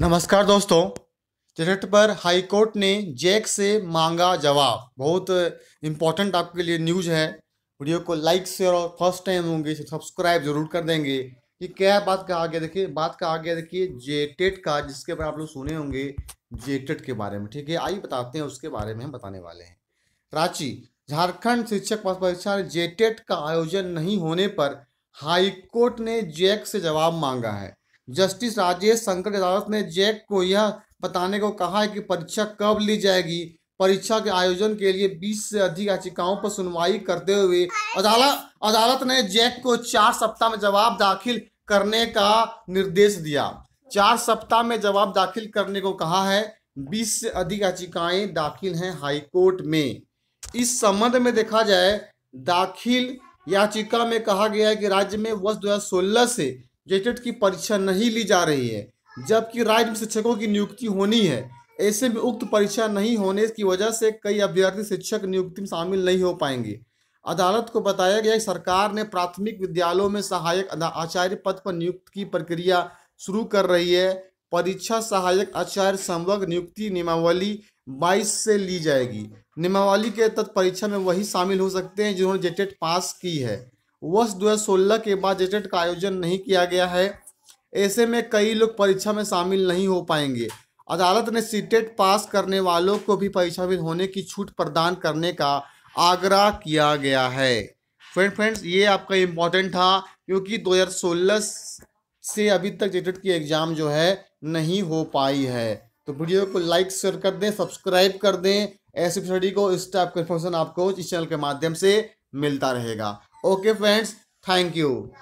नमस्कार दोस्तों चिट पर हाई कोर्ट ने जैक से मांगा जवाब बहुत इंपॉर्टेंट आपके लिए न्यूज है वीडियो को लाइक शेयर और फर्स्ट टाइम होंगे सब्सक्राइब जरूर कर देंगे कि क्या बात का आगे देखिए बात का आगे देखिए जेटेट का जिसके बारे आप लोग सुने होंगे जेटेट के बारे में ठीक है आइए बताते हैं उसके बारे में हम बताने वाले हैं रांची झारखंड शिक्षक परीक्षा जेटेट का आयोजन नहीं होने पर हाईकोर्ट ने जैक से जवाब मांगा है जस्टिस राजेश शंकर अदालत ने जैक को यह बताने को कहा है कि परीक्षा कब ली जाएगी परीक्षा के आयोजन के लिए 20 से अधिक याचिकाओं पर सुनवाई करते हुए अदालत अदालत ने जैक को चार सप्ताह में जवाब दाखिल करने का निर्देश दिया चार सप्ताह में जवाब दाखिल करने को कहा है 20 से अधिक याचिकाएं दाखिल हैं हाईकोर्ट में इस संबंध में देखा जाए दाखिल याचिका में कहा गया है कि राज्य में वर्ष दो से जेटेट की परीक्षा नहीं ली जा रही है जबकि राज्य में शिक्षकों की नियुक्ति होनी है ऐसे में उक्त परीक्षा नहीं होने की वजह से कई अभ्यर्थी शिक्षक नियुक्ति में शामिल नहीं हो पाएंगे अदालत को बताया गया सरकार ने प्राथमिक विद्यालयों में सहायक आचार्य पद पर नियुक्ति की प्रक्रिया शुरू कर रही है परीक्षा सहायक आचार्य संवर्ग नियुक्ति नियमावली 22 से ली जाएगी नियमावली के तहत परीक्षा में वही शामिल हो सकते हैं जिन्होंने जेटेट पास की है वर्ष 2016 के बाद जेटेट का आयोजन नहीं किया गया है ऐसे में कई लोग परीक्षा में शामिल नहीं हो पाएंगे अदालत ने सीटेट पास करने वालों को भी परीक्षा में होने की छूट प्रदान करने का आग्रह किया गया है फ्रेंड फ्रेंड्स ये आपका इम्पोर्टेंट था क्योंकि 2016 से अभी तक जेटेट की एग्ज़ाम जो है नहीं हो पाई है तो वीडियो को लाइक शेयर कर दें सब्सक्राइब कर दें ऐसी स्टडी को इस टाइप का इन्फॉर्मेशन आपको इस चैनल के माध्यम से मिलता रहेगा okay friends thank you